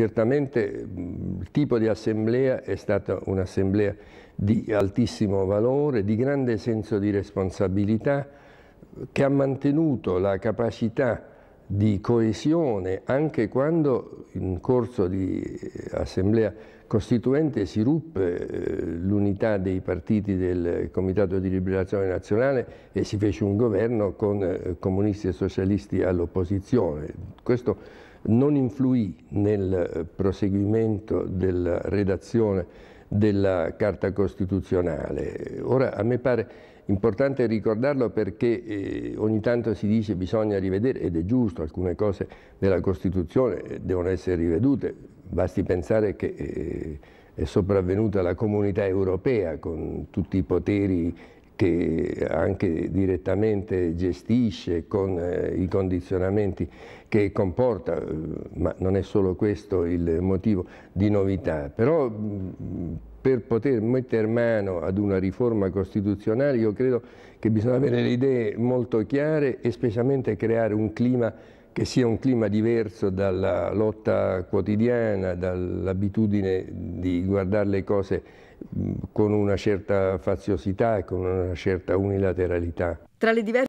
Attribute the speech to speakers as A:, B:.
A: Certamente il tipo di assemblea è stata un'assemblea di altissimo valore, di grande senso di responsabilità, che ha mantenuto la capacità di coesione anche quando in corso di eh, assemblea costituente si ruppe eh, l'unità dei partiti del Comitato di Liberazione Nazionale e si fece un governo con eh, comunisti e socialisti all'opposizione. Questo non influì nel proseguimento della redazione della Carta Costituzionale. Ora a me pare importante ricordarlo perché eh, ogni tanto si dice che bisogna rivedere, ed è giusto, alcune cose della Costituzione eh, devono essere rivedute, basti pensare che eh, è sopravvenuta la comunità europea con tutti i poteri che anche direttamente gestisce con eh, i condizionamenti che comporta, eh, ma non è solo questo il motivo di novità, però mm, per poter mettere mano ad una riforma costituzionale io credo che bisogna avere le idee molto chiare e specialmente creare un clima che sia un clima diverso dalla lotta quotidiana, dall'abitudine di guardare le cose con una certa faziosità e con una certa unilateralità. Tra le diverse